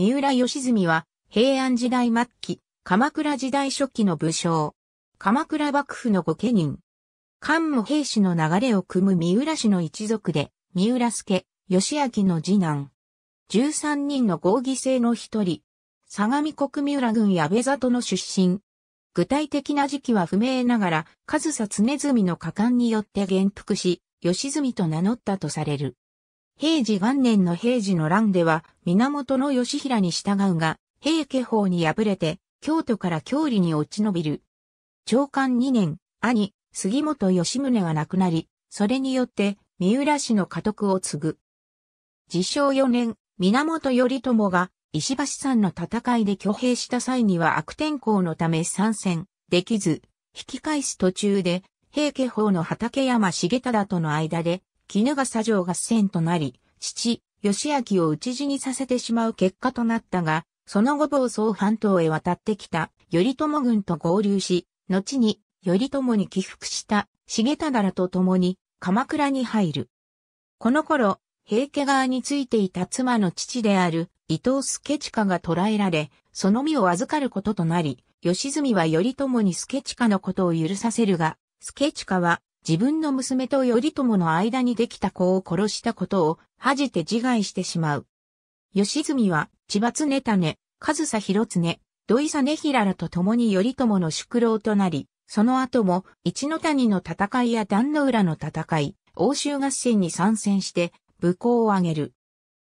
三浦義澄は、平安時代末期、鎌倉時代初期の武将。鎌倉幕府の御家人。桓武兵士の流れを組む三浦氏の一族で、三浦助、義明の次男。13人の合議制の一人。相模国三浦郡矢部里の出身。具体的な時期は不明ながら、上総常住の果敢によって元服し、義澄と名乗ったとされる。平治元年の平治の乱では、源義平に従うが、平家法に敗れて、京都から郷里に落ち延びる。長官2年、兄、杉本義宗が亡くなり、それによって、三浦氏の家督を継ぐ。自称4年、源頼朝が、石橋山の戦いで挙兵した際には悪天候のため参戦、できず、引き返す途中で、平家法の畠山重忠との間で、絹笠城合戦となり、父、義明を討ち死にさせてしまう結果となったが、その後暴走半島へ渡ってきた頼朝軍と合流し、後に頼朝に起伏した重忠らと共に鎌倉に入る。この頃、平家側についていた妻の父である伊藤助親が捕らえられ、その身を預かることとなり、吉住は頼朝に助親のことを許させるが、助親は自分の娘と頼朝の間にできた子を殺したことを恥じて自害してしまう。吉住は、千葉常種、上総広常、土井根平らと共に頼朝の宿老となり、その後も、一の谷の戦いや壇の浦の戦い、欧州合戦に参戦して、武功を挙げる。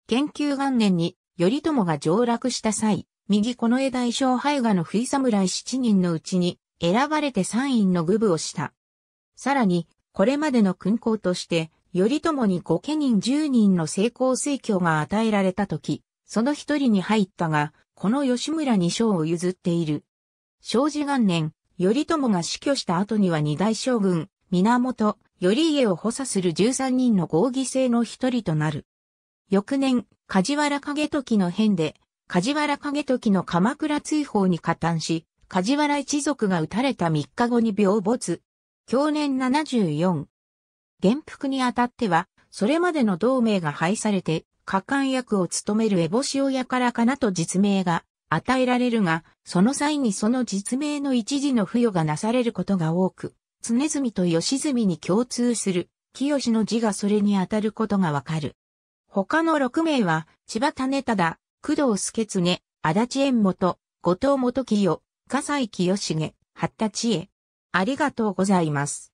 研究元年に、頼朝が上落した際、右この枝大将配下の藤侍七人のうちに、選ばれて三院の具部をした。さらに、これまでの勲功として、頼朝に御家人10人の成功推挙が与えられたとき、その一人に入ったが、この吉村に賞を譲っている。正治元年、頼朝が死去した後には二大将軍、源、頼家を補佐する13人の合議制の一人となる。翌年、梶原景時の変で、梶原景時の鎌倉追放に加担し、梶原一族が撃たれた3日後に病没、去年74。元服にあたっては、それまでの同盟が廃されて、下官役を務めるエボシオヤからかなと実名が与えられるが、その際にその実名の一時の付与がなされることが多く、常住と吉住に共通する、清の字がそれにあたることがわかる。他の6名は、千葉種忠、工藤助常、足立縁元、後藤元清、笠井清重、八田知恵、ありがとうございます。